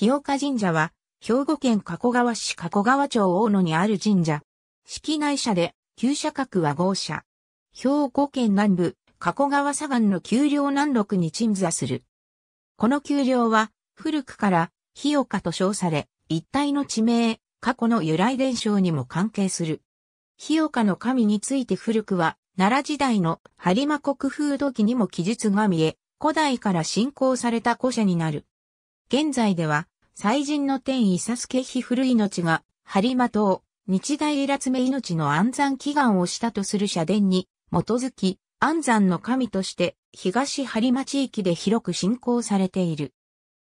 日岡神社は、兵庫県加古川市加古川町大野にある神社。式内社で、旧社格は豪社。兵庫県南部、加古川左岸の丘陵南麓に鎮座する。この丘陵は、古くから、日岡と称され、一帯の地名、過去の由来伝承にも関係する。日岡の神について古くは、奈良時代の播磨国風土記にも記述が見え、古代から信仰された古社になる。現在では、祭神の天伊佐助ひ古命が、張間島、日大イラツメ命の安山祈願をしたとする社殿に、基づき、安山の神として、東張間地域で広く信仰されている。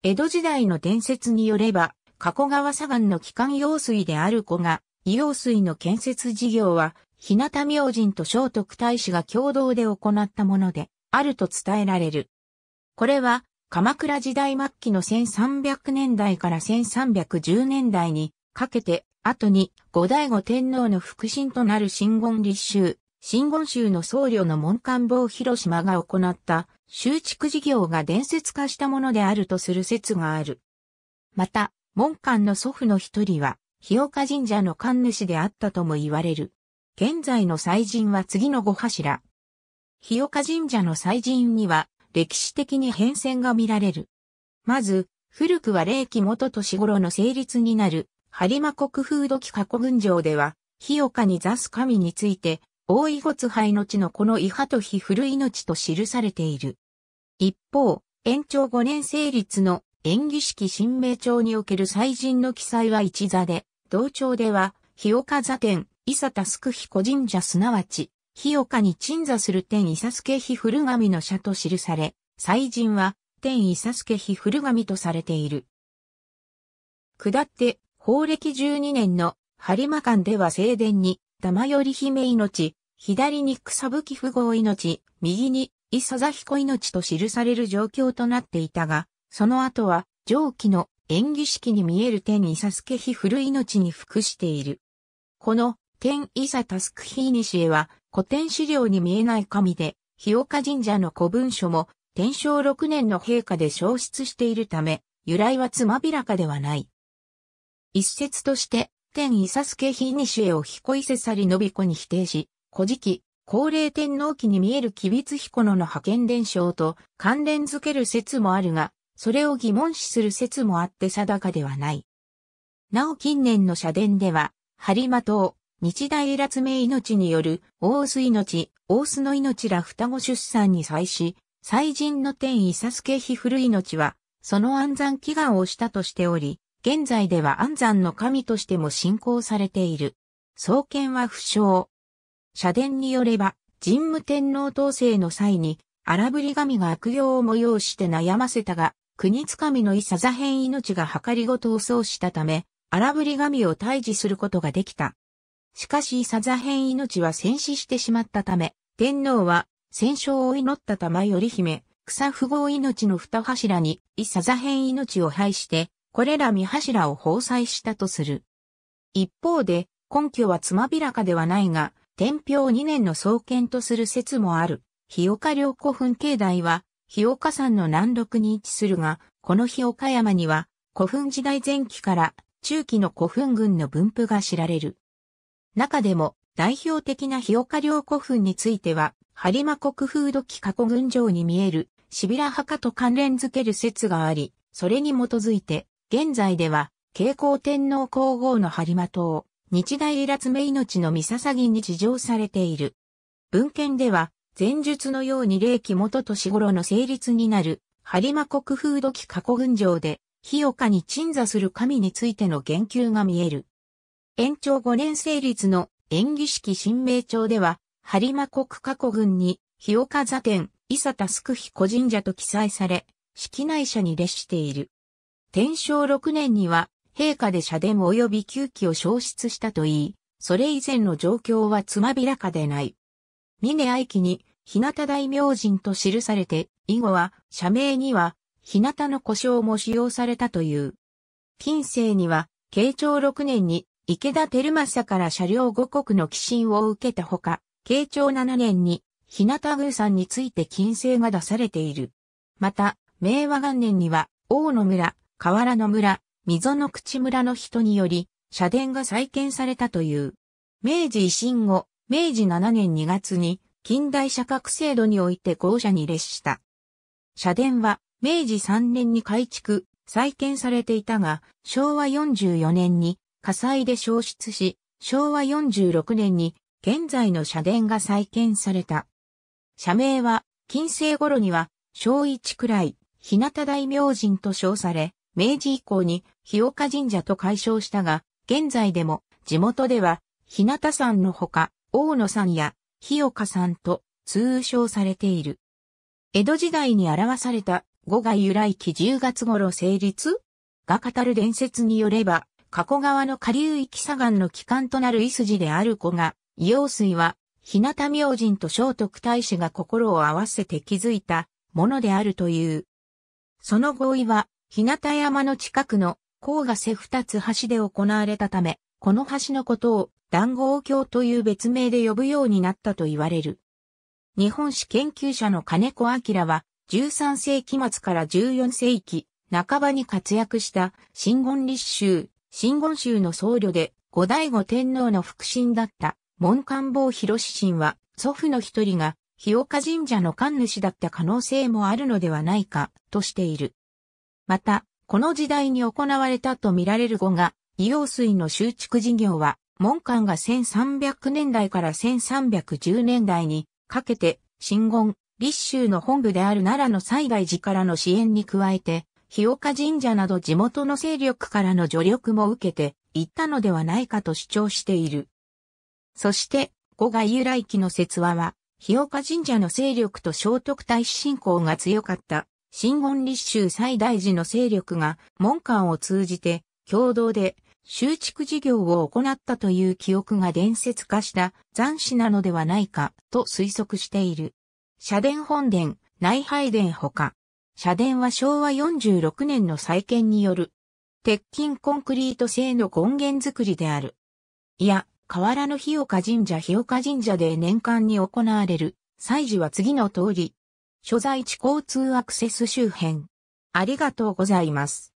江戸時代の伝説によれば、加古川左岸の基幹用水である子が、伊用水の建設事業は、日向明神と聖徳太子が共同で行ったもので、あると伝えられる。これは、鎌倉時代末期の1300年代から1310年代にかけて、後に後醍醐天皇の腹心となる新言立宗、新言宗の僧侶の門官坊広島が行った修築事業が伝説化したものであるとする説がある。また、門官の祖父の一人は、日岡神社の神主であったとも言われる。現在の祭神は次の五柱。日岡神社の祭神には、歴史的に変遷が見られる。まず、古くは霊気元年頃の成立になる、播磨国風土記過去群城では、日岡に座す神について、大井骨灰の地のこの伊波と日古命と記されている。一方、延長5年成立の演技式新名帳における祭神の記載は一座で、同帳では、日岡座天、伊佐田すく彦神社すなわち、日岡に鎮座する天伊佐助日古神の社と記され、祭神は天伊佐助日古神とされている。下って、法暦12年の播磨間では正殿に、玉より姫命、左に草吹富豪命、右に伊佐々彦命と記される状況となっていたが、その後は上記の演技式に見える天伊佐助日古命に服している。この天伊佐タスクヒーニシエは古典資料に見えない神で、日岡神社の古文書も天正6年の陛下で消失しているため、由来はつまびらかではない。一説として、天伊佐助ヒーニシエを彦伊勢さりのびこに否定し、古事記、高齢天皇記に見える吉備彦野の派遣伝承と関連づける説もあるが、それを疑問視する説もあって定かではない。なお近年の社殿では、張磨島、日大辣命命による、大須命、大須の命ら双子出産に際し、祭神の天伊佐助ひ古命は、その安産祈願をしたとしており、現在では安産の神としても信仰されている。創建は不詳。社殿によれば、神武天皇統制の際に、荒ぶり神が悪行を催して悩ませたが、国つかみの伊佐座辺命が計りごとを奏したため、荒ぶり神を退治することができた。しかしザヘン命は戦死してしまったため、天皇は戦勝を祈った玉り姫、草不合命の二柱に、サザヘン命を廃して、これら三柱を包載したとする。一方で、根拠はつまびらかではないが、天平二年の創建とする説もある。日岡良古墳境内は、日岡山の南麓に位置するが、この日岡山には、古墳時代前期から中期の古墳群の分布が知られる。中でも代表的な日岡陵古墳については、播磨国風土器過去群城に見える、シビラ墓と関連づける説があり、それに基づいて、現在では、慶光天皇皇后の播磨島、日大離脱目命の三笹に地上されている。文献では、前述のように霊気元年頃の成立になる、播磨国風土器過去群城で、日岡に鎮座する神についての言及が見える。延長5年成立の演技式新名帳では、播磨国加古郡に、日岡座店、伊佐田福彦神社と記載され、式内社に列している。天正6年には、陛下で社殿及び旧期を消失したといい、それ以前の状況はつまびらかでない。峰愛機に、日向大明神と記されて、以後は、社名には、日向の故障も使用されたという。近世には、慶長6年に池田照正から車両五国の寄進を受けたほか、慶長7年に、日向宮さんについて禁制が出されている。また、明和元年には、大野村、河原の村、溝の口村の人により、社殿が再建されたという。明治維新後、明治7年2月に、近代社格制度において校舎に列した。社殿は、明治3年に改築、再建されていたが、昭和44年に火災で焼失し、昭和46年に現在の社殿が再建された。社名は、近世頃には、小一くらい、日向大明神と称され、明治以降に日岡神社と解消したが、現在でも地元では日向山のほか、大野山や日岡山と通称されている。江戸時代に表された五が由来期10月頃成立が語る伝説によれば、加古川の下流域左岸の帰還となる伊筋である子が、硫黄水は、日向明神と聖徳太子が心を合わせて築いたものであるという。その合意は、日向山の近くの甲賀瀬二つ橋で行われたため、この橋のことを談合橋という別名で呼ぶようになったと言われる。日本史研究者の金子明は、13世紀末から14世紀半ばに活躍した真言立宗真言宗の僧侶で、後醍醐天皇の腹心だった、門官房志神は、祖父の一人が、日岡神社の神主だった可能性もあるのではないか、としている。また、この時代に行われたと見られる後が、硫黄水の修築事業は、門官が1300年代から1310年代にかけて、真言、立宗の本部である奈良の災害時からの支援に加えて、日岡神社など地元の勢力からの助力も受けていったのではないかと主張している。そして、五賀由来期の説話は、日岡神社の勢力と聖徳太子信仰が強かった、新言立宗最大寺の勢力が門間を通じて共同で修築事業を行ったという記憶が伝説化した残死なのではないかと推測している。社殿本殿、内拝殿ほか、社殿は昭和46年の再建による、鉄筋コンクリート製の権限くりである。いや、河原の日岡神社日岡神社で年間に行われる、祭事は次の通り。所在地交通アクセス周辺。ありがとうございます。